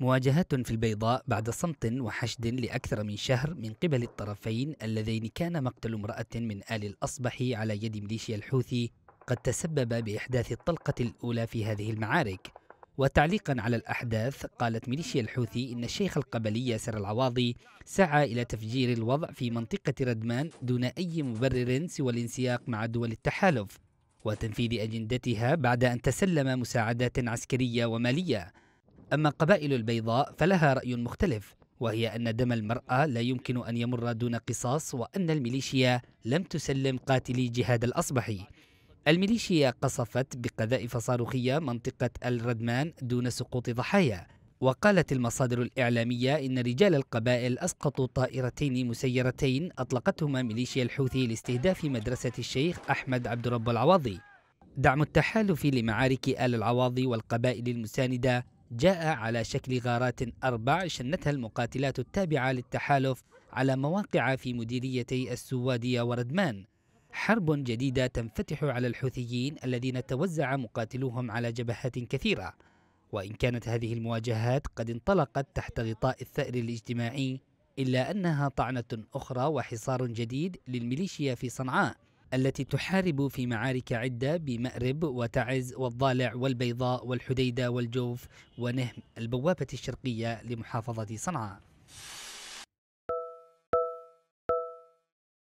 مواجهات في البيضاء بعد صمت وحشد لأكثر من شهر من قبل الطرفين اللذين كان مقتل امرأة من آل الأصبح على يد ميليشيا الحوثي قد تسبب بإحداث الطلقة الأولى في هذه المعارك وتعليقا على الأحداث قالت ميليشيا الحوثي إن الشيخ القبلي ياسر العواضي سعى إلى تفجير الوضع في منطقة ردمان دون أي مبرر سوى الانسياق مع دول التحالف وتنفيذ أجندتها بعد أن تسلم مساعدات عسكرية ومالية أما قبائل البيضاء فلها رأي مختلف وهي أن دم المرأة لا يمكن أن يمر دون قصاص وأن الميليشيا لم تسلم قاتلي جهاد الأصبحي الميليشيا قصفت بقذائف صاروخية منطقة الردمان دون سقوط ضحايا وقالت المصادر الإعلامية إن رجال القبائل أسقطوا طائرتين مسيرتين أطلقتهما ميليشيا الحوثي لاستهداف مدرسة الشيخ أحمد عبد رب العواضي دعم التحالف لمعارك آل العواضي والقبائل المساندة جاء على شكل غارات أربع شنتها المقاتلات التابعة للتحالف على مواقع في مديريتي السوادية وردمان حرب جديدة تنفتح على الحوثيين الذين توزع مقاتلوهم على جبهات كثيرة وإن كانت هذه المواجهات قد انطلقت تحت غطاء الثأر الاجتماعي إلا أنها طعنة أخرى وحصار جديد للميليشيا في صنعاء التي تحارب في معارك عدة بمأرب وتعز والضالع والبيضاء والحديدة والجوف ونهم البوابة الشرقية لمحافظة صنعاء